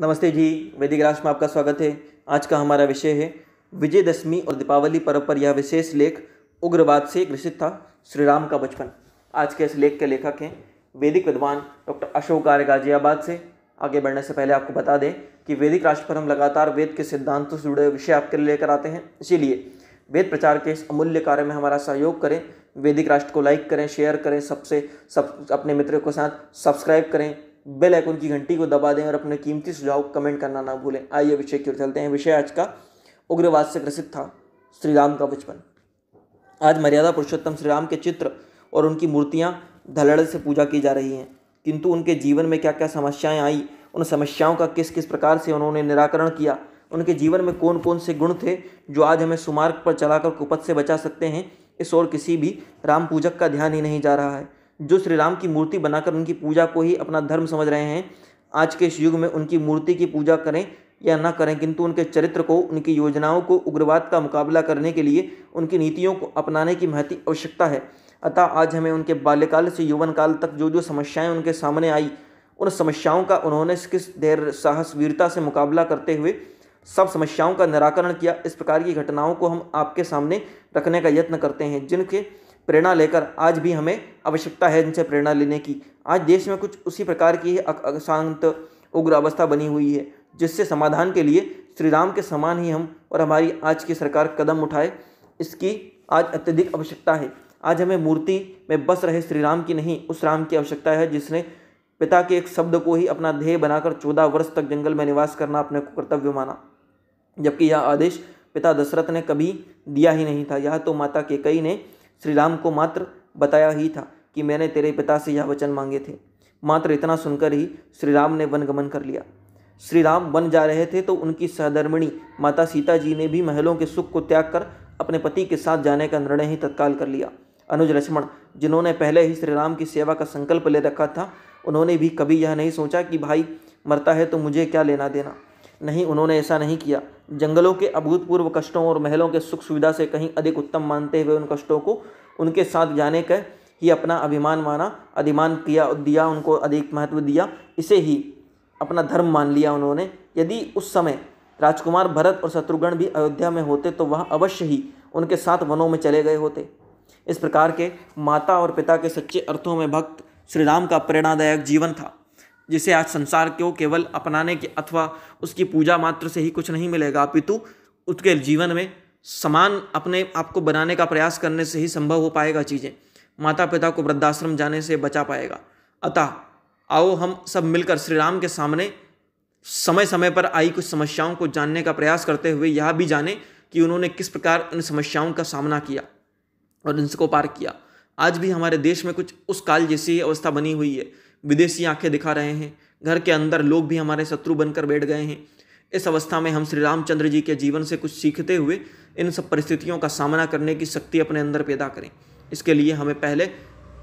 नमस्ते जी वैदिक राश में आपका स्वागत है आज का हमारा विषय है विजयदशमी और दीपावली पर्व पर यह विशेष लेख उग्रवाद से ग्रसित था श्री राम का बचपन आज के इस लेख के लेखक हैं वैदिक विद्वान डॉक्टर अशोक आर्य गाजियाबाद से आगे बढ़ने से पहले आपको बता दें कि वैदिक राष्ट्र पर हम लगातार वेद के सिद्धांतों से जुड़े विषय आपके लिए लेकर आते हैं इसीलिए वेद प्रचार के इस अमूल्य कार्य में हमारा सहयोग करें वैदिक राष्ट्र को लाइक करें शेयर करें सबसे सब अपने मित्रों के साथ सब्सक्राइब करें बेल आइकन की घंटी को दबा दें और अपने कीमती सुझाव कमेंट करना ना भूलें आइए विषय की ओर चलते हैं विषय आज का उग्रवाद से ग्रसित था श्रीराम का बचपन आज मर्यादा पुरुषोत्तम श्रीराम के चित्र और उनकी मूर्तियाँ धलड़ से पूजा की जा रही हैं किंतु उनके जीवन में क्या क्या समस्याएं आई उन समस्याओं का किस किस प्रकार से उन्होंने निराकरण किया उनके जीवन में कौन कौन से गुण थे जो आज हमें सुमार्ग पर चलाकर कुपत से बचा सकते हैं इस और किसी भी राम पूजक का ध्यान ही नहीं जा रहा है जो श्री राम की मूर्ति बनाकर उनकी पूजा को ही अपना धर्म समझ रहे हैं आज के इस युग में उनकी मूर्ति की पूजा करें या ना करें किंतु उनके चरित्र को उनकी योजनाओं को उग्रवाद का मुकाबला करने के लिए उनकी नीतियों को अपनाने की महती आवश्यकता है अतः आज हमें उनके बाल्यकाल से यौवन काल तक जो जो समस्याएं उनके सामने आई उन समस्याओं का उन्होंने किस धैर्य साहस वीरता से मुकाबला करते हुए सब समस्याओं का निराकरण किया इस प्रकार की घटनाओं को हम आपके सामने रखने का यत्न करते हैं जिनके प्रेरणा लेकर आज भी हमें आवश्यकता है इनसे प्रेरणा लेने की आज देश में कुछ उसी प्रकार की अशांत उग्र अवस्था बनी हुई है जिससे समाधान के लिए श्री राम के समान ही हम और हमारी आज की सरकार कदम उठाए इसकी आज अत्यधिक आवश्यकता है आज हमें मूर्ति में बस रहे श्री राम की नहीं उस राम की आवश्यकता है जिसने पिता के एक शब्द को ही अपना ध्येय बनाकर चौदह वर्ष तक जंगल में निवास करना अपने कर्तव्य माना जबकि यह आदेश पिता दशरथ ने कभी दिया ही नहीं था यह तो माता के कई ने श्री राम को मात्र बताया ही था कि मैंने तेरे पिता से यह वचन मांगे थे मात्र इतना सुनकर ही श्री राम ने वनगमन कर लिया श्री राम वन जा रहे थे तो उनकी सहधर्मिणी माता सीता जी ने भी महलों के सुख को त्याग कर अपने पति के साथ जाने का निर्णय ही तत्काल कर लिया अनुज लक्ष्मण जिन्होंने पहले ही श्री राम की सेवा का संकल्प ले रखा था उन्होंने भी कभी यह नहीं सोचा कि भाई मरता है तो मुझे क्या लेना देना नहीं उन्होंने ऐसा नहीं किया जंगलों के अभूतपूर्व कष्टों और महलों के सुख सुविधा से कहीं अधिक उत्तम मानते हुए उन कष्टों को उनके साथ जाने का ही अपना अभिमान माना अधिमान किया दिया उनको अधिक महत्व दिया इसे ही अपना धर्म मान लिया उन्होंने यदि उस समय राजकुमार भरत और शत्रुघ्न भी अयोध्या में होते तो वह अवश्य ही उनके साथ वनों में चले गए होते इस प्रकार के माता और पिता के सच्चे अर्थों में भक्त श्री राम का प्रेरणादायक जीवन था जिसे आज संसार को केवल अपनाने के अथवा उसकी पूजा मात्र से ही कुछ नहीं मिलेगा अपितु उसके जीवन में समान अपने आप को बनाने का प्रयास करने से ही संभव हो पाएगा चीज़ें माता पिता को वृद्धाश्रम जाने से बचा पाएगा अतः आओ हम सब मिलकर श्री राम के सामने समय समय पर आई कुछ समस्याओं को जानने का प्रयास करते हुए यह भी जाने कि उन्होंने किस प्रकार इन समस्याओं का सामना किया और इनको पार किया आज भी हमारे देश में कुछ उस काल जैसी अवस्था बनी हुई है विदेशी आंखें दिखा रहे हैं घर के अंदर लोग भी हमारे शत्रु बनकर बैठ गए हैं इस अवस्था में हम श्री रामचंद्र जी के जीवन से कुछ सीखते हुए इन सब परिस्थितियों का सामना करने की शक्ति अपने अंदर पैदा करें इसके लिए हमें पहले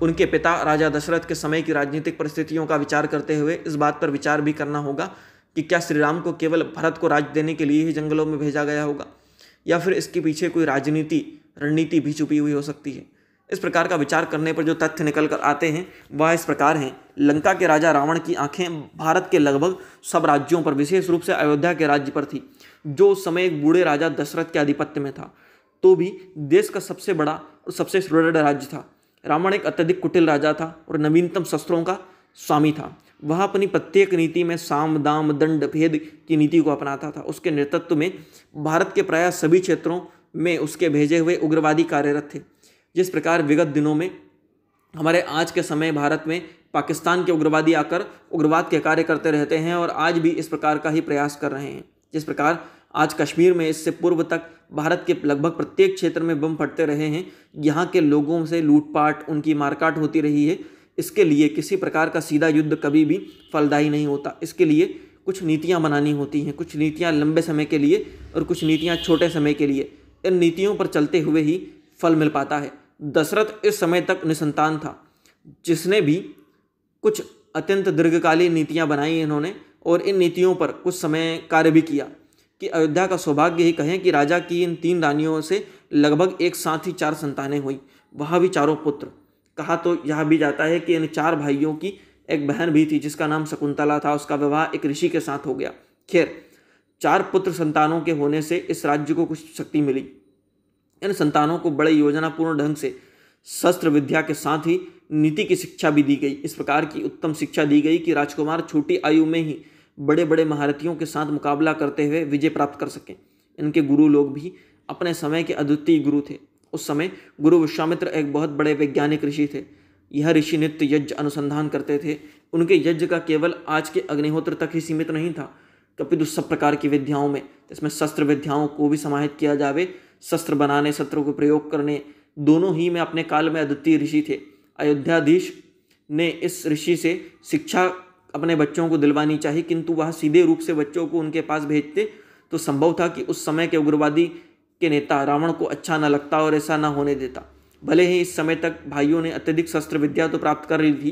उनके पिता राजा दशरथ के समय की राजनीतिक परिस्थितियों का विचार करते हुए इस बात पर विचार भी करना होगा कि क्या श्री राम को केवल भरत को राज देने के लिए ही जंगलों में भेजा गया होगा या फिर इसके पीछे कोई राजनीति रणनीति भी छुपी हुई हो सकती है इस प्रकार का विचार करने पर जो तथ्य निकल कर आते हैं वह इस प्रकार हैं लंका के राजा रावण की आंखें भारत के लगभग सब राज्यों पर विशेष रूप से अयोध्या के राज्य पर थी जो उस समय एक बूढ़े राजा दशरथ के आधिपत्य में था तो भी देश का सबसे बड़ा और सबसे सुदृढ़ राज्य था रावण एक अत्यधिक कुटिल राजा था और नवीनतम शस्त्रों का स्वामी था वह अपनी प्रत्येक नीति में साम दाम दंड भेद की नीति को अपनाता था उसके नेतृत्व में भारत के प्राय सभी क्षेत्रों में उसके भेजे हुए उग्रवादी कार्यरत थे जिस प्रकार विगत दिनों में हमारे आज के समय भारत में पाकिस्तान के उग्रवादी आकर उग्रवाद के कार्य करते रहते हैं और आज भी इस प्रकार का ही प्रयास कर रहे हैं जिस प्रकार आज कश्मीर में इससे पूर्व तक भारत के लगभग प्रत्येक क्षेत्र में बम फटते रहे हैं यहाँ के लोगों से लूटपाट उनकी मारकाट होती रही है इसके लिए किसी प्रकार का सीधा युद्ध कभी भी फलदायी नहीं होता इसके लिए कुछ नीतियाँ बनानी होती हैं कुछ नीतियाँ लंबे समय के लिए और कुछ नीतियाँ छोटे समय के लिए इन नीतियों पर चलते हुए ही फल मिल पाता है दशरथ इस समय तक निसंतान था जिसने भी कुछ अत्यंत दीर्घकालीन नीतियाँ बनाई इन्होंने और इन नीतियों पर कुछ समय कार्य भी किया कि अयोध्या का सौभाग्य ही कहें कि राजा की इन तीन रानियों से लगभग एक साथ ही चार संतानें हुई वह भी चारों पुत्र कहा तो यह भी जाता है कि इन चार भाइयों की एक बहन भी थी जिसका नाम शकुंतला था उसका विवाह एक ऋषि के साथ हो गया खैर चार पुत्र संतानों के होने से इस राज्य को कुछ शक्ति मिली इन संतानों को बड़े योजनापूर्ण ढंग से शस्त्र विद्या के साथ ही नीति की शिक्षा भी दी गई इस प्रकार की उत्तम शिक्षा दी गई कि राजकुमार छोटी आयु में ही बड़े बड़े महारथियों के साथ मुकाबला करते हुए विजय प्राप्त कर सकें इनके गुरु लोग भी अपने समय के अद्वितीय गुरु थे उस समय गुरु विश्वामित्र एक बहुत बड़े वैज्ञानिक ऋषि थे यह ऋषि नित्य यज्ञ अनुसंधान करते थे उनके यज्ञ का केवल आज के अग्निहोत्र तक ही सीमित नहीं था कपितु सब प्रकार की विद्याओं में इसमें शस्त्र विद्याओं को भी समाहित किया जावे शस्त्र बनाने शस्त्रों को प्रयोग करने दोनों ही में अपने काल में अद्वितीय ऋषि थे अयोध्याधीश ने इस ऋषि से शिक्षा अपने बच्चों को दिलवानी चाहिए किंतु वह सीधे रूप से बच्चों को उनके पास भेजते तो संभव था कि उस समय के उग्रवादी के नेता रावण को अच्छा न लगता और ऐसा न होने देता भले ही इस समय तक भाइयों ने अत्यधिक शस्त्र विद्या तो प्राप्त कर ली थी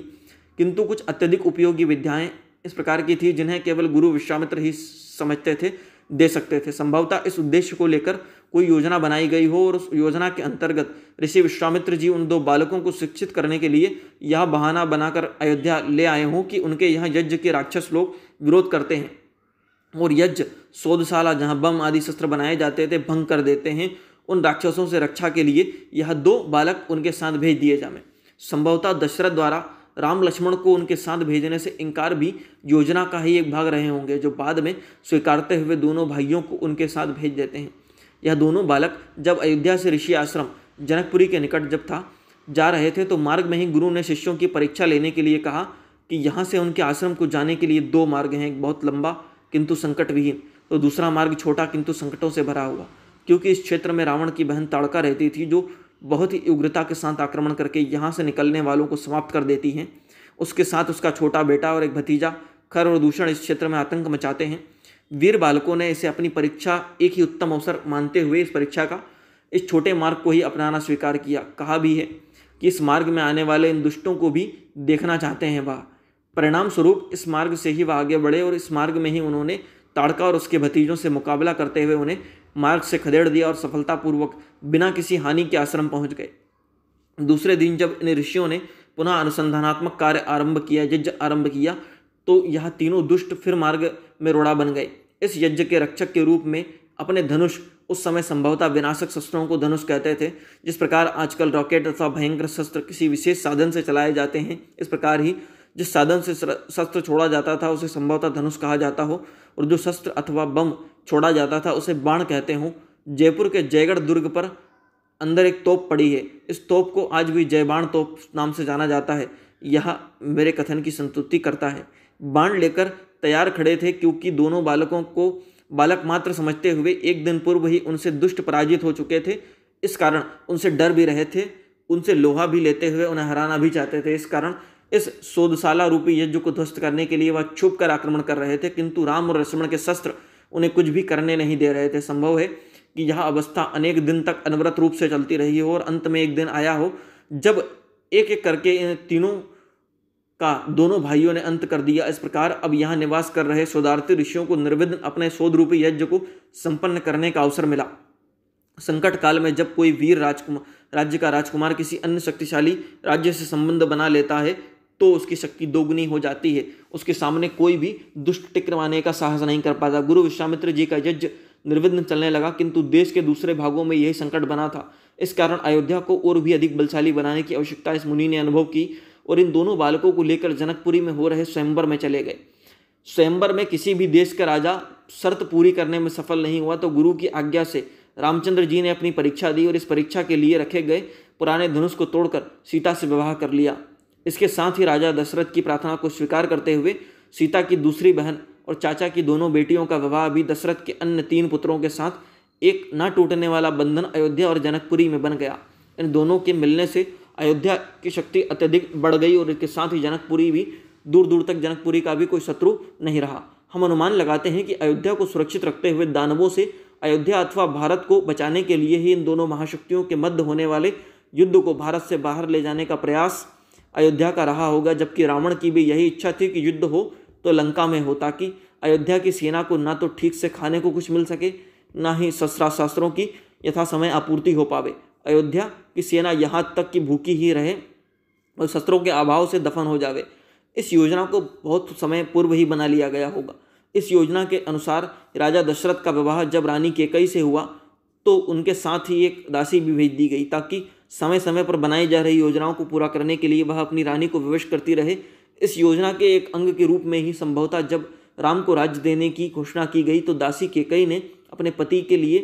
किंतु कुछ अत्यधिक उपयोगी विद्याएं इस प्रकार की थी जिन्हें केवल गुरु विश्वामित्र ही समझते थे दे सकते थे संभवतः इस उद्देश्य को लेकर कोई योजना बनाई गई हो और उस योजना के अंतर्गत ऋषि विश्वामित्र जी उन दो बालकों को शिक्षित करने के लिए यह बहाना बनाकर अयोध्या ले आए हों कि उनके यहाँ यज्ञ के राक्षस लोग विरोध करते हैं और यज्ञ शोधशाला जहाँ बम आदि शस्त्र बनाए जाते थे भंग कर देते हैं उन राक्षसों से रक्षा के लिए यह दो बालक उनके साथ भेज दिए जाए संभवतः दशरथ द्वारा राम लक्ष्मण को उनके साथ भेजने से इनकार भी योजना का ही एक भाग रहे होंगे जो बाद में स्वीकारते हुए दोनों भाइयों को उनके साथ भेज देते हैं यह दोनों बालक जब अयोध्या से ऋषि आश्रम जनकपुरी के निकट जब था जा रहे थे तो मार्ग में ही गुरु ने शिष्यों की परीक्षा लेने के लिए कहा कि यहाँ से उनके आश्रम को जाने के लिए दो मार्ग हैं एक बहुत लंबा किंतु संकट विहीन तो दूसरा मार्ग छोटा किंतु संकटों से भरा हुआ क्योंकि इस क्षेत्र में रावण की बहन ताड़का रहती थी जो बहुत ही उग्रता के साथ आक्रमण करके यहाँ से निकलने वालों को समाप्त कर देती हैं उसके साथ उसका छोटा बेटा और एक भतीजा खर और दूषण इस क्षेत्र में आतंक मचाते हैं वीर बालकों ने इसे अपनी परीक्षा एक ही उत्तम अवसर मानते हुए इस परीक्षा का इस छोटे मार्ग को ही अपनाना स्वीकार किया कहा भी है कि इस मार्ग में आने वाले इन दुष्टों को भी देखना चाहते हैं वह परिणाम स्वरूप इस मार्ग से ही वह आगे बढ़े और इस मार्ग में ही उन्होंने ताड़का और उसके भतीजों से मुकाबला करते हुए उन्हें मार्ग से खदेड़ दिया और सफलतापूर्वक बिना किसी हानि के आश्रम पहुंच गए दूसरे दिन जब इन ऋषियों ने पुनः अनुसंधानात्मक कार्य आरंभ किया यज्ञ आरंभ किया तो यह तीनों दुष्ट फिर मार्ग में रोड़ा बन गए इस यज्ञ के रक्षक के रूप में अपने धनुष उस समय संभवतः विनाशक शस्त्रों को धनुष कहते थे जिस प्रकार आजकल रॉकेट अथवा भयंकर शस्त्र किसी विशेष साधन से चलाए जाते हैं इस प्रकार ही जिस साधन से शस्त्र छोड़ा जाता था उसे संभवतः धनुष कहा जाता हो और जो शस्त्र अथवा बम छोड़ा जाता था उसे बाण कहते हों जयपुर के जयगढ़ दुर्ग पर अंदर एक तोप पड़ी है इस तोप को आज भी जयबाण तोप नाम से जाना जाता है यह मेरे कथन की संतुष्टि करता है बाण लेकर तैयार खड़े थे क्योंकि दोनों बालकों को बालक मात्र समझते हुए एक दिन पूर्व ही उनसे दुष्ट पराजित हो चुके थे इस कारण उनसे डर भी रहे थे उनसे लोहा भी लेते हुए उन्हें हराना भी चाहते थे इस कारण इस शोधशाला रूपी यज्ञ को ध्वस्त करने के लिए वह छुप कर आक्रमण कर रहे थे किंतु राम और लक्ष्मण के शस्त्र उन्हें कुछ भी करने नहीं दे रहे थे संभव है कि यह अवस्था अनेक दिन तक अनवरत रूप से चलती रही हो और अंत में एक दिन आया हो जब एक एक करके इन तीनों का दोनों भाइयों ने अंत कर दिया इस प्रकार अब यहाँ निवास कर रहे शोधार्थी ऋषियों को निर्विघ्न अपने शोध रूपी यज्ञ को संपन्न करने का अवसर मिला संकट काल में जब कोई वीर राजकुमार राज्य का राजकुमार किसी अन्य शक्तिशाली राज्य से संबंध बना लेता है तो उसकी शक्ति दोगुनी हो जाती है उसके सामने कोई भी दुष्ट टिक्रवाने का साहस नहीं कर पाता गुरु विश्वामित्र जी का यज्ञ निर्विघ्न चलने लगा किंतु देश के दूसरे भागों में यही संकट बना था इस कारण अयोध्या को और भी अधिक बलशाली बनाने की आवश्यकता इस मुनि ने अनुभव की और इन दोनों बालकों को लेकर जनकपुरी में हो रहे स्वयंवर में चले गए स्वयंवर में किसी भी देश का राजा शर्त पूरी करने में सफल नहीं हुआ तो गुरु की आज्ञा से रामचंद्र जी ने अपनी परीक्षा दी और इस परीक्षा के लिए रखे गए पुराने धनुष को तोड़कर सीता से विवाह कर लिया इसके साथ ही राजा दशरथ की प्रार्थना को स्वीकार करते हुए सीता की दूसरी बहन और चाचा की दोनों बेटियों का विवाह भी दशरथ के अन्य तीन पुत्रों के साथ एक न टूटने वाला बंधन अयोध्या और जनकपुरी में बन गया इन दोनों के मिलने से अयोध्या की शक्ति अत्यधिक बढ़ गई और इसके साथ ही जनकपुरी भी दूर दूर तक जनकपुरी का भी कोई शत्रु नहीं रहा हम अनुमान लगाते हैं कि अयोध्या को सुरक्षित रखते हुए दानवों से अयोध्या अथवा भारत को बचाने के लिए ही इन दोनों महाशक्तियों के मध्य होने वाले युद्ध को भारत से बाहर ले जाने का प्रयास अयोध्या का रहा होगा जबकि रावण की भी यही इच्छा थी कि युद्ध हो तो लंका में हो ताकि अयोध्या की सेना को ना तो ठीक से खाने को कुछ मिल सके ना ही शस्त्रा शास्त्रों की यथा समय आपूर्ति हो पावे अयोध्या की सेना यहाँ तक कि भूखी ही रहे और शस्त्रों के अभाव से दफन हो जावे इस योजना को बहुत समय पूर्व ही बना लिया गया होगा इस योजना के अनुसार राजा दशरथ का विवाह जब रानी केकई से हुआ तो उनके साथ ही एक राशि भी भेज दी गई ताकि समय समय पर बनाई जा रही योजनाओं को पूरा करने के लिए वह अपनी रानी को विवश करती रहे इस योजना के एक अंग के रूप में ही संभवतः जब राम को राज्य देने की घोषणा की गई तो दासी केकई ने अपने पति के लिए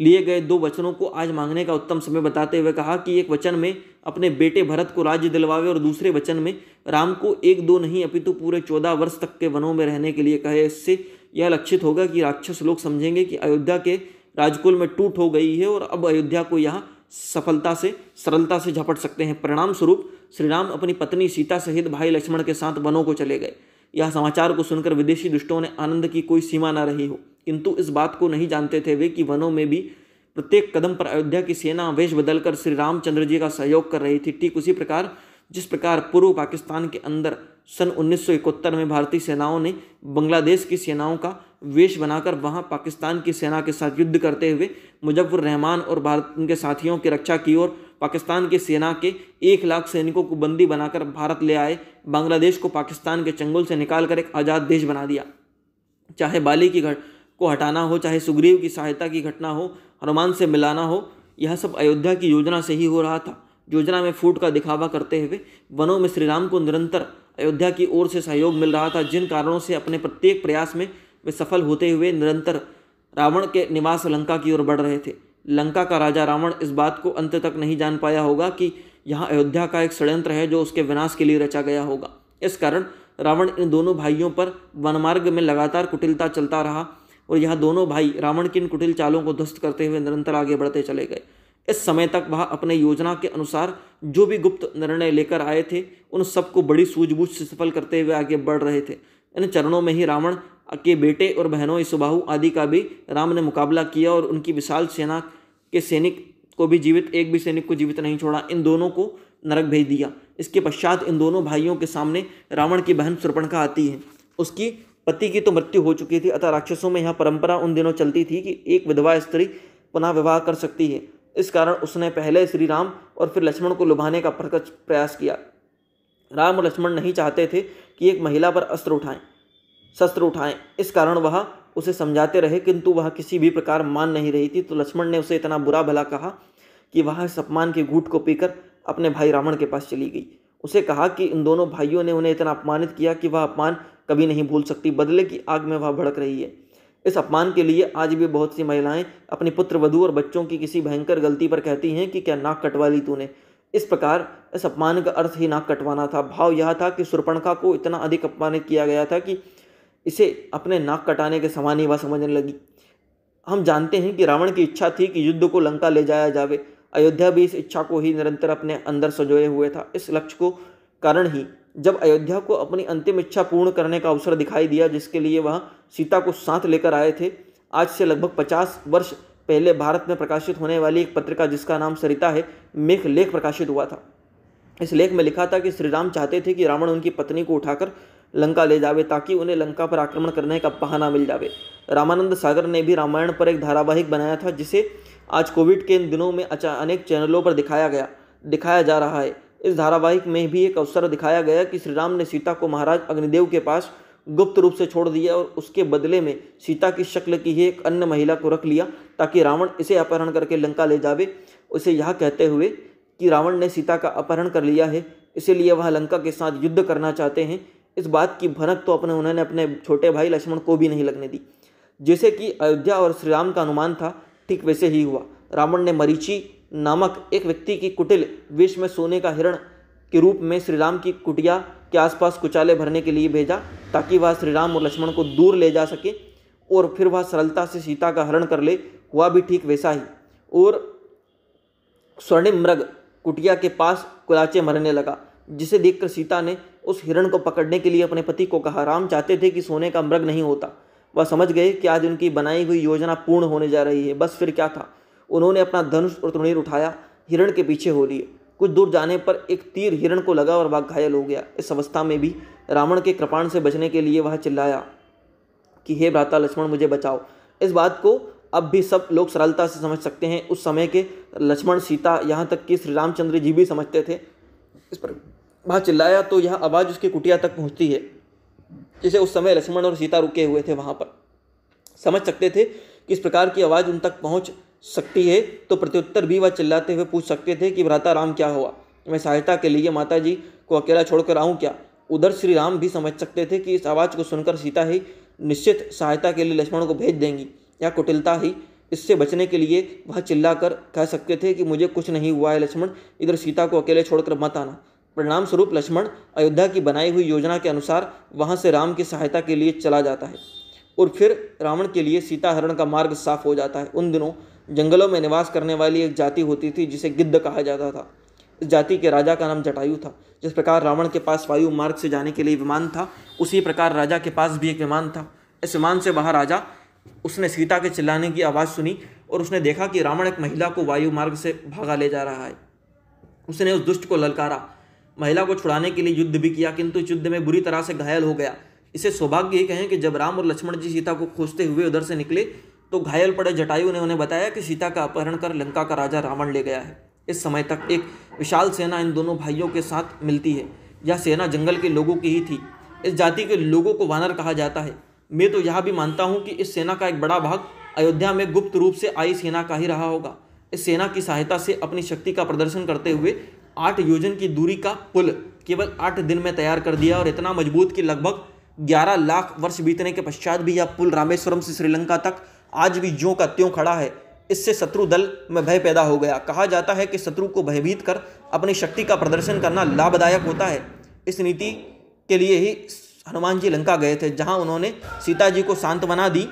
लिए गए दो वचनों को आज मांगने का उत्तम समय बताते हुए कहा कि एक वचन में अपने बेटे भरत को राज्य दिलवावे और दूसरे वचन में राम को एक दो नहीं अपितु पूरे चौदह वर्ष तक के वनों में रहने के लिए कहे इससे यह लक्षित होगा कि राक्षस लोग समझेंगे कि अयोध्या के राजकुल में टूट हो गई है और अब अयोध्या को यहाँ सफलता से सरलता से झपट सकते हैं परिणाम स्वरूप श्री राम अपनी पत्नी सीता सहित भाई लक्ष्मण के साथ वनों को चले गए यह समाचार को सुनकर विदेशी दुष्टों ने आनंद की कोई सीमा न रही हो किंतु इस बात को नहीं जानते थे वे कि वनों में भी प्रत्येक कदम पर अयोध्या की सेना वेश बदलकर श्री रामचंद्र जी का सहयोग कर रही थी ठीक उसी प्रकार जिस प्रकार पूर्व पाकिस्तान के अंदर सन उन्नीस में भारतीय सेनाओं ने बांग्लादेश की सेनाओं का वेश बनाकर वहां पाकिस्तान की सेना के साथ युद्ध करते हुए मुजफ्फर रहमान और भारत उनके साथियों की रक्षा की और पाकिस्तान की सेना के एक लाख सैनिकों को बंदी बनाकर भारत ले आए बांग्लादेश को पाकिस्तान के चंगुल से निकाल एक आज़ाद देश बना दिया चाहे बाली की घटना को हटाना हो चाहे सुग्रीव की सहायता की घटना हो हनुमान से मिलाना हो यह सब अयोध्या की योजना से ही हो रहा था योजना में फूट का दिखावा करते हुए वनों में श्रीराम को निरंतर अयोध्या की ओर से सहयोग मिल रहा था जिन कारणों से अपने प्रत्येक प्रयास में वे सफल होते हुए निरंतर रावण के निवास लंका की ओर बढ़ रहे थे लंका का राजा रावण इस बात को अंत तक नहीं जान पाया होगा कि यहाँ अयोध्या का एक षड्यंत्र है जो उसके विनाश के लिए रचा गया होगा इस कारण रावण इन दोनों भाइयों पर वनमार्ग में लगातार कुटिलता चलता रहा और यह दोनों भाई रावण किन कुटिल चालों को ध्वस्त करते हुए निरंतर आगे बढ़ते चले गए इस समय तक वह अपने योजना के अनुसार जो भी गुप्त निर्णय लेकर आए थे उन सबको बड़ी सूझबूझ से सफल करते हुए आगे बढ़ रहे थे इन चरणों में ही रावण के बेटे और बहनों सुबाहु आदि का भी राम ने मुकाबला किया और उनकी विशाल सेना के सैनिक को भी जीवित एक भी सैनिक को जीवित नहीं छोड़ा इन दोनों को नरक भेज दिया इसके पश्चात इन दोनों भाइयों के सामने रावण की बहन का आती है उसकी पति की तो मृत्यु हो चुकी थी अतः राक्षसों में यह परंपरा उन दिनों चलती थी कि एक विधवा स्त्री पुनः विवाह कर सकती है इस कारण उसने पहले श्री राम और फिर लक्ष्मण को लुभाने का प्रकट प्रयास किया राम और लक्ष्मण नहीं चाहते थे कि एक महिला पर अस्त्र उठाएं शस्त्र उठाएं इस कारण वह उसे समझाते रहे किंतु वह किसी भी प्रकार मान नहीं रही थी तो लक्ष्मण ने उसे इतना बुरा भला कहा कि वह इस अपमान के घूट को पीकर अपने भाई रावण के पास चली गई उसे कहा कि इन दोनों भाइयों ने उन्हें इतना अपमानित किया कि वह अपमान कभी नहीं भूल सकती बदले की आग में वह भड़क रही है इस अपमान के लिए आज भी बहुत सी महिलाएं अपने पुत्र वधु और बच्चों की किसी भयंकर गलती पर कहती हैं कि क्या नाक कटवा ली तूने इस प्रकार इस अपमान का अर्थ ही नाक कटवाना था भाव यह था कि सुरपणखा को इतना अधिक अपमानित किया गया था कि इसे अपने नाक कटाने के समान ही वह समझने लगी हम जानते हैं कि रावण की इच्छा थी कि युद्ध को लंका ले जाया जावे अयोध्या भी इस इच्छा को ही निरंतर अपने अंदर सजोए हुए था इस लक्ष्य को कारण ही जब अयोध्या को अपनी अंतिम इच्छा पूर्ण करने का अवसर दिखाई दिया जिसके लिए वह सीता को साथ लेकर आए थे आज से लगभग पचास वर्ष पहले भारत में प्रकाशित होने वाली एक पत्रिका जिसका नाम सरिता है में एक लेख प्रकाशित हुआ था इस लेख में लिखा था कि श्री राम चाहते थे कि रावण उनकी पत्नी को उठाकर लंका ले जावे ताकि उन्हें लंका पर आक्रमण करने का बहाना मिल जावे रामानंद सागर ने भी रामायण पर एक धारावाहिक बनाया था जिसे आज कोविड के इन दिनों में अनेक चैनलों पर दिखाया गया दिखाया जा रहा है इस धारावाहिक में भी एक अवसर दिखाया गया कि श्री राम ने सीता को महाराज अग्निदेव के पास गुप्त रूप से छोड़ दिया और उसके बदले में सीता की शक्ल की ही एक अन्य महिला को रख लिया ताकि रावण इसे अपहरण करके लंका ले जावे उसे यह कहते हुए कि रावण ने सीता का अपहरण कर लिया है इसीलिए वह लंका के साथ युद्ध करना चाहते हैं इस बात की भनक तो अपने उन्होंने अपने छोटे भाई लक्ष्मण को भी नहीं लगने दी जैसे कि अयोध्या और श्रीराम का अनुमान था ठीक वैसे ही हुआ रावण ने मरीची नामक एक व्यक्ति की कुटिल विश्व में सोने का हिरण के रूप में श्री राम की कुटिया के आसपास कुचाले भरने के लिए भेजा ताकि वह श्री राम और लक्ष्मण को दूर ले जा सके और फिर वह सरलता से सीता का हरण कर ले हुआ भी ठीक वैसा ही और स्वर्णिम मृग कुटिया के पास कुलाचे मरने लगा जिसे देखकर सीता ने उस हिरण को पकड़ने के लिए अपने पति को कहा राम चाहते थे कि सोने का मृग नहीं होता वह समझ गए कि आज उनकी बनाई हुई योजना पूर्ण होने जा रही है बस फिर क्या था उन्होंने अपना धनुष और त्रुणीर उठाया हिरण के पीछे हो लिए कुछ दूर जाने पर एक तीर हिरण को लगा और बाघ घायल हो गया इस अवस्था में भी रावण के कृपाण से बचने के लिए वह चिल्लाया कि हे भ्राता लक्ष्मण मुझे बचाओ इस बात को अब भी सब लोग सरलता से समझ सकते हैं उस समय के लक्ष्मण सीता यहाँ तक कि श्री रामचंद्र जी भी समझते थे इस पर वहाँ चिल्लाया तो यह आवाज़ उसकी कुटिया तक पहुँचती है जैसे उस समय लक्ष्मण और सीता रुके हुए थे वहाँ पर समझ सकते थे कि इस प्रकार की आवाज़ उन तक पहुँच सकती है तो प्रत्युत्तर भी वह चिल्लाते हुए पूछ सकते थे कि भ्राता राम क्या हुआ मैं सहायता के लिए माता जी को अकेला छोड़कर आऊँ क्या उधर श्री राम भी समझ सकते थे कि इस आवाज़ को सुनकर सीता ही निश्चित सहायता के लिए लक्ष्मण को भेज देंगी या कुटिलता ही इससे बचने के लिए वह चिल्ला कर कह सकते थे कि मुझे कुछ नहीं हुआ है लक्ष्मण इधर सीता को अकेले छोड़कर मत आना परिणाम स्वरूप लक्ष्मण अयोध्या की बनाई हुई योजना के अनुसार वहाँ से राम की सहायता के लिए चला जाता है और फिर रावण के लिए सीता हरण का मार्ग साफ हो जाता है उन दिनों जंगलों में निवास करने वाली एक जाति होती थी जिसे गिद्ध कहा जाता था इस जाति के राजा का नाम जटायु था जिस प्रकार रावण के पास वायु मार्ग से जाने के लिए विमान था उसी प्रकार राजा के पास भी एक विमान था इस विमान से बाहर राजा उसने सीता के चिल्लाने की आवाज़ सुनी और उसने देखा कि रावण एक महिला को वायु मार्ग से भागा ले जा रहा है उसने उस दुष्ट को ललकारा महिला को छुड़ाने के लिए युद्ध भी किया किंतु युद्ध में बुरी तरह से घायल हो गया इसे सौभाग्य ही कहें कि जब राम और लक्ष्मण जी सीता को खोजते हुए उधर से निकले तो घायल पड़े जटायु ने उन्हें बताया कि सीता का अपहरण कर लंका का राजा रावण ले गया है इस समय तक एक विशाल सेना इन दोनों भाइयों के साथ मिलती है यह सेना जंगल के लोगों की ही थी इस जाति के लोगों को वानर कहा जाता है मैं तो यह भी मानता हूँ कि इस सेना का एक बड़ा भाग अयोध्या में गुप्त रूप से आई सेना का ही रहा होगा इस सेना की सहायता से अपनी शक्ति का प्रदर्शन करते हुए आठ योजन की दूरी का पुल केवल आठ दिन में तैयार कर दिया और इतना मजबूत कि लगभग 11 लाख वर्ष बीतने के पश्चात भी यह पुल रामेश्वरम से श्रीलंका तक आज भी ज्यों का त्यों खड़ा है इससे शत्रु दल में भय पैदा हो गया कहा जाता है कि शत्रु को भयभीत कर अपनी शक्ति का प्रदर्शन करना लाभदायक होता है इस नीति के लिए ही हनुमान जी लंका गए थे जहां उन्होंने सीता जी को शांत बना दी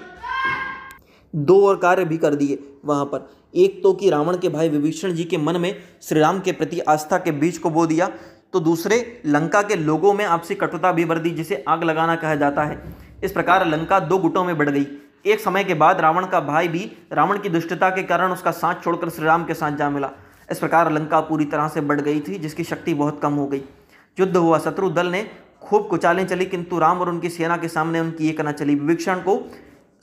दो और कार्य भी कर दिए वहाँ पर एक तो कि रावण के भाई विभीषण जी के मन में श्री राम के प्रति आस्था के बीज को बो दिया तो दूसरे लंका के लोगों में आपसी कटुता भी बढ़ दी जिसे आग लगाना कहा जाता है इस प्रकार लंका दो गुटों में बढ़ गई एक समय के बाद रावण का भाई भी रावण की दुष्टता के कारण उसका साथ छोड़कर श्री राम के साथ जा मिला इस प्रकार लंका पूरी तरह से बढ़ गई थी जिसकी शक्ति बहुत कम हो गई युद्ध हुआ शत्रु दल ने खूब कुचालें चली किंतु राम और उनकी सेना के सामने उनकी ये करना चली विभीक्षण को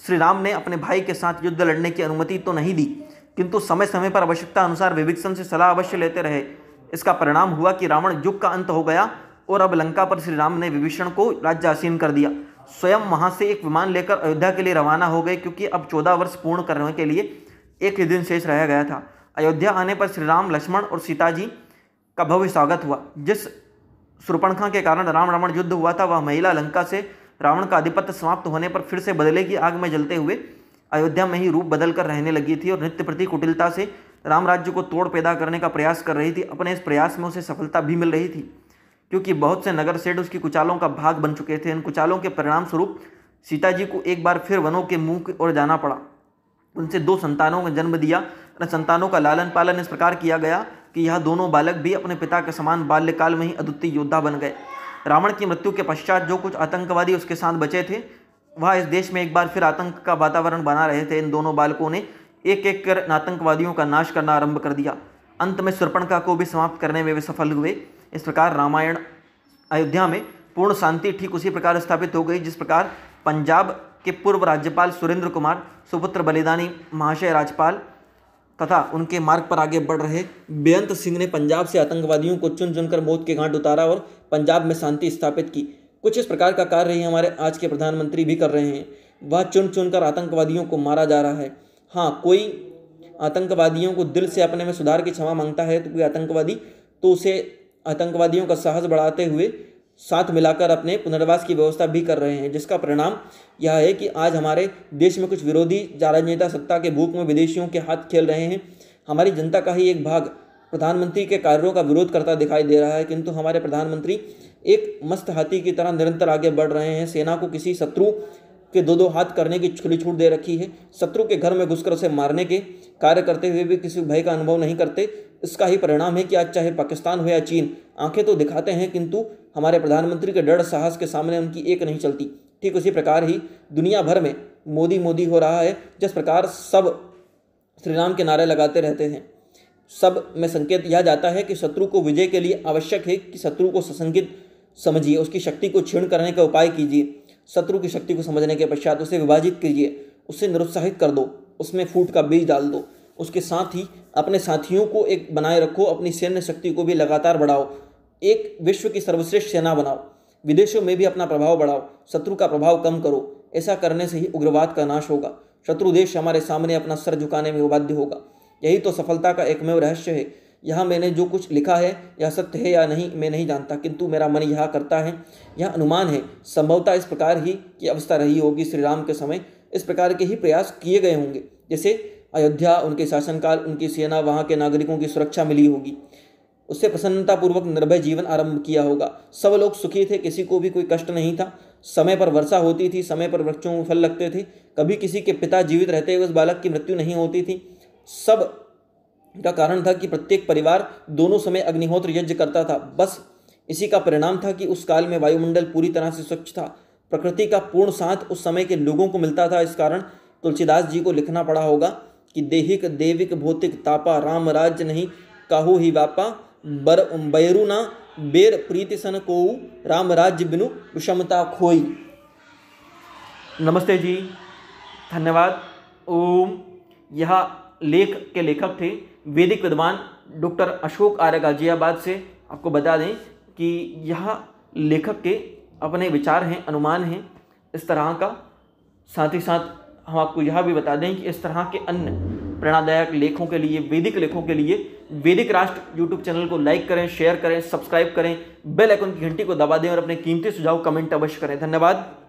श्री राम ने अपने भाई के साथ युद्ध लड़ने की अनुमति तो नहीं दी किंतु समय समय पर आवश्यकता अनुसार विभीक्षण से सलाह अवश्य लेते रहे इसका परिणाम हुआ कि रावण युग का अंत हो गया और अब लंका पर श्री राम ने विभीषण को राज्यासीन कर दिया स्वयं वहां से एक विमान लेकर अयोध्या के लिए रवाना हो गए क्योंकि अब चौदह वर्ष पूर्ण करने के लिए एक ही दिन शेष रह गया था अयोध्या आने पर श्री राम लक्ष्मण और सीता जी का भव्य स्वागत हुआ जिस सुरपणखा के कारण राम रावण युद्ध हुआ था वह महिला लंका से रावण का आधिपत्य समाप्त होने पर फिर से बदले की आग में जलते हुए अयोध्या में ही रूप बदल कर रहने लगी थी और नित्य प्रति कुटिलता से राम राज्य को तोड़ पैदा करने का प्रयास कर रही थी अपने इस प्रयास में उसे सफलता भी मिल रही थी क्योंकि बहुत से नगर सेठ उसकी कुचालों का भाग बन चुके थे इन कुचालों के परिणाम स्वरूप सीता जी को एक बार फिर वनों के मुंह की ओर जाना पड़ा उनसे दो संतानों का जन्म दिया अपने संतानों का लालन पालन इस प्रकार किया गया कि यह दोनों बालक भी अपने पिता के समान बाल्यकाल में ही अद्वितीय योद्धा बन गए रावण की मृत्यु के पश्चात जो कुछ आतंकवादी उसके साथ बचे थे वह इस देश में एक बार फिर आतंक का वातावरण बना रहे थे इन दोनों बालकों ने एक एक कर आतंकवादियों का नाश करना आरंभ कर दिया अंत में सुरपणका को भी समाप्त करने में वे सफल हुए इस प्रकार रामायण अयोध्या में पूर्ण शांति ठीक उसी प्रकार स्थापित हो गई जिस प्रकार पंजाब के पूर्व राज्यपाल सुरेंद्र कुमार सुपुत्र बलिदानी महाशय राजपाल तथा उनके मार्ग पर आगे बढ़ रहे बेअंत सिंह ने पंजाब से आतंकवादियों को चुन चुनकर मौत के घाट उतारा और पंजाब में शांति स्थापित की कुछ इस प्रकार का कार्य ही हमारे आज के प्रधानमंत्री भी कर रहे हैं वह चुन चुनकर आतंकवादियों को मारा जा रहा है हाँ कोई आतंकवादियों को दिल से अपने में सुधार की क्षमा मांगता है तो कोई आतंकवादी तो उसे आतंकवादियों का साहस बढ़ाते हुए साथ मिलाकर अपने पुनर्वास की व्यवस्था भी कर रहे हैं जिसका परिणाम यह है कि आज हमारे देश में कुछ विरोधी राजनेता सत्ता के भूख में विदेशियों के हाथ खेल रहे हैं हमारी जनता का ही एक भाग प्रधानमंत्री के कार्यों का विरोध करता दिखाई दे रहा है किंतु हमारे प्रधानमंत्री एक मस्त हाथी की तरह निरंतर आगे बढ़ रहे हैं सेना को किसी शत्रु के दो दो हाथ करने की छुली छूट दे रखी है शत्रु के घर में घुसकर उसे मारने के कार्य करते हुए भी किसी भय का अनुभव नहीं करते इसका ही परिणाम है कि आज चाहे पाकिस्तान हो या चीन आंखें तो दिखाते हैं किंतु हमारे प्रधानमंत्री के डर साहस के सामने उनकी एक नहीं चलती ठीक उसी प्रकार ही दुनिया भर में मोदी मोदी हो रहा है जिस प्रकार सब श्रीराम के नारे लगाते रहते हैं सब में संकेत यह जाता है कि शत्रु को विजय के लिए आवश्यक है कि शत्रु को ससंकित समझिए उसकी शक्ति को क्षीण करने का उपाय कीजिए शत्रु की शक्ति को समझने के पश्चात उसे विभाजित कीजिए उसे निरुत्साहित कर दो उसमें फूट का बीज डाल दो उसके साथ ही अपने साथियों को एक बनाए रखो अपनी सैन्य शक्ति को भी लगातार बढ़ाओ एक विश्व की सर्वश्रेष्ठ सेना बनाओ विदेशों में भी अपना प्रभाव बढ़ाओ शत्रु का प्रभाव कम करो ऐसा करने से ही उग्रवाद का नाश होगा शत्रु देश हमारे सामने अपना सर झुकाने में बाध्य होगा यही तो सफलता का एकमेव रहस्य है यहाँ मैंने जो कुछ लिखा है यह सत्य है या नहीं मैं नहीं जानता किंतु मेरा मन यह करता है यह अनुमान है संभवतः इस प्रकार ही की अवस्था रही होगी श्री राम के समय इस प्रकार के ही प्रयास किए गए होंगे जैसे अयोध्या उनके शासनकाल उनकी सेना वहाँ के नागरिकों की सुरक्षा मिली होगी उससे प्रसन्नतापूर्वक निर्भय जीवन आरंभ किया होगा सब लोग सुखी थे किसी को भी कोई कष्ट नहीं था समय पर वर्षा होती थी समय पर वृक्षों में फल लगते थे कभी किसी के पिता जीवित रहते हुए उस बालक की मृत्यु नहीं होती थी सब का कारण था कि प्रत्येक परिवार दोनों समय अग्निहोत्र यज्ञ करता था बस इसी का परिणाम था कि उस काल में वायुमंडल पूरी तरह से स्वच्छ था प्रकृति का पूर्ण साथ उस समय के लोगों को मिलता था इस कारण तुलसीदास जी को लिखना पड़ा होगा कि देहिक देविक भौतिक तापा राम राज्य नहीं काहू ही वापा बर बैरुना बेर प्रीति सन को राम राज्य बिनु विषमता खोई नमस्ते जी धन्यवाद ओम यह लेख के लेखक थे वैदिक विद्वान डॉक्टर अशोक आर्य गाजियाबाद से आपको बता दें कि यह लेखक के अपने विचार हैं अनुमान हैं इस तरह का साथ ही साथ हम आपको यह भी बता दें कि इस तरह के अन्य प्रेरणादायक लेखों के लिए वैदिक लेखों के लिए वैदिक राष्ट्र यूट्यूब चैनल को लाइक करें शेयर करें सब्सक्राइब करें बेल आइकन की घंटी को दबा दें और अपने कीमती सुझाव कमेंट अवश्य करें धन्यवाद